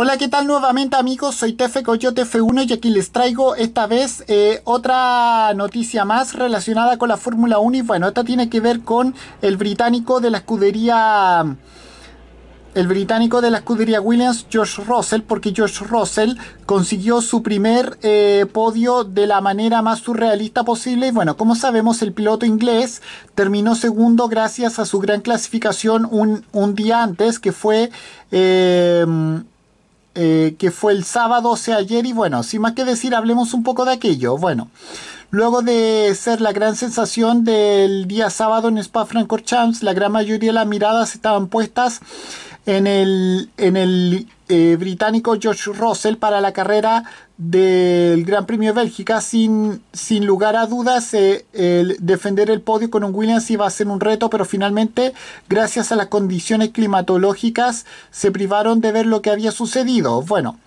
Hola, ¿qué tal nuevamente amigos? Soy Tefe Coyote F1 y aquí les traigo esta vez eh, otra noticia más relacionada con la Fórmula 1 y bueno, esta tiene que ver con el británico de la escudería... El británico de la escudería Williams, George Russell, porque George Russell consiguió su primer eh, podio de la manera más surrealista posible. Y bueno, como sabemos, el piloto inglés terminó segundo gracias a su gran clasificación un, día antes, que fue... Eh, eh, que fue el sábado, o sea, ayer, y bueno, sin más que decir, hablemos un poco de aquello. Bueno, luego de ser la gran sensación del día sábado en Spa-Francorchamps, la gran mayoría de las miradas estaban puestas en el, en el eh, británico George Russell para la carrera del Gran Premio de Bélgica. Sin, sin lugar a dudas, eh, defender el podio con un Williams iba a ser un reto, pero finalmente, gracias a las condiciones climatológicas, se privaron de ver lo que había sucedido. Bueno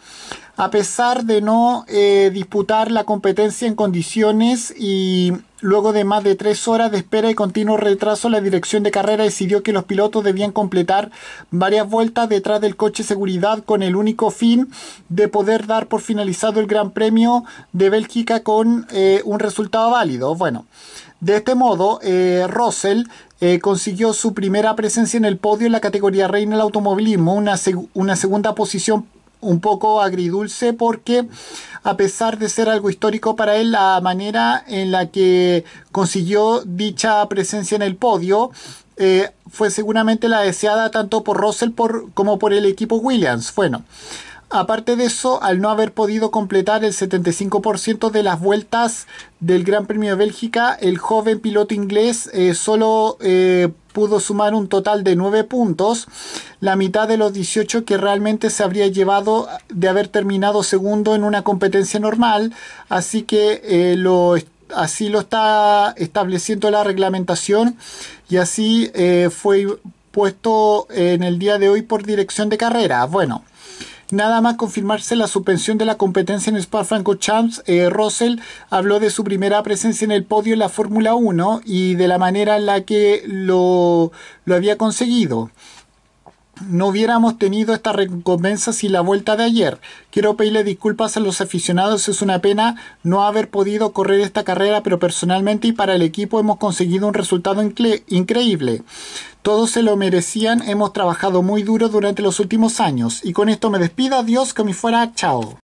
a pesar de no eh, disputar la competencia en condiciones y luego de más de tres horas de espera y continuo retraso, la dirección de carrera decidió que los pilotos debían completar varias vueltas detrás del coche seguridad con el único fin de poder dar por finalizado el Gran Premio de Bélgica con eh, un resultado válido. Bueno, de este modo, eh, Russell consiguió su primera presencia en el podio en la categoría reina del automovilismo, una segunda posición un poco agridulce porque a pesar de ser algo histórico para él, la manera en la que consiguió dicha presencia en el podio eh, fue seguramente la deseada tanto por Russell por, como por el equipo Williams. Bueno, aparte de eso, al no haber podido completar el 75% de las vueltas del Gran Premio de Bélgica, el joven piloto inglés eh, solo eh, pudo sumar un total de 9 puntos, la mitad de los 18 que realmente se habría llevado de haber terminado segundo en una competencia normal, así que eh, lo, así lo está estableciendo la reglamentación y así eh, fue puesto en el día de hoy por dirección de carrera. Bueno, Nada más confirmarse la suspensión de la competencia en spa Franco Champs, eh, Russell habló de su primera presencia en el podio en la Fórmula 1 y de la manera en la que lo había conseguido no hubiéramos tenido esta recompensa sin la vuelta de ayer. Quiero pedirle disculpas a los aficionados, es una pena no haber podido correr esta carrera, pero personalmente y para el equipo hemos conseguido un resultado increíble. Todos se lo merecían, hemos trabajado muy duro durante los últimos años. Y con esto me despido, adiós, que me fuera, chao.